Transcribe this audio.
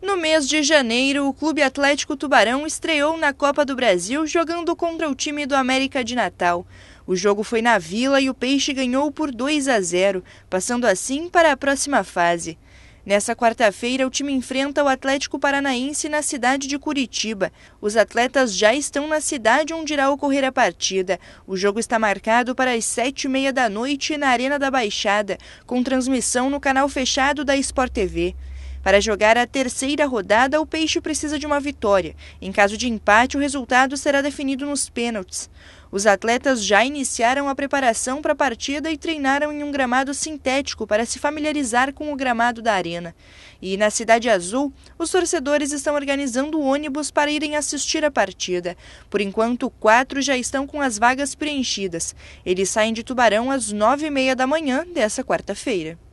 No mês de janeiro, o Clube Atlético Tubarão estreou na Copa do Brasil jogando contra o time do América de Natal. O jogo foi na Vila e o Peixe ganhou por 2 a 0, passando assim para a próxima fase. Nessa quarta-feira, o time enfrenta o Atlético Paranaense na cidade de Curitiba. Os atletas já estão na cidade onde irá ocorrer a partida. O jogo está marcado para as sete e meia da noite na Arena da Baixada, com transmissão no canal fechado da Sport TV. Para jogar a terceira rodada, o Peixe precisa de uma vitória. Em caso de empate, o resultado será definido nos pênaltis. Os atletas já iniciaram a preparação para a partida e treinaram em um gramado sintético para se familiarizar com o gramado da arena. E na Cidade Azul, os torcedores estão organizando ônibus para irem assistir a partida. Por enquanto, quatro já estão com as vagas preenchidas. Eles saem de Tubarão às nove e meia da manhã dessa quarta-feira.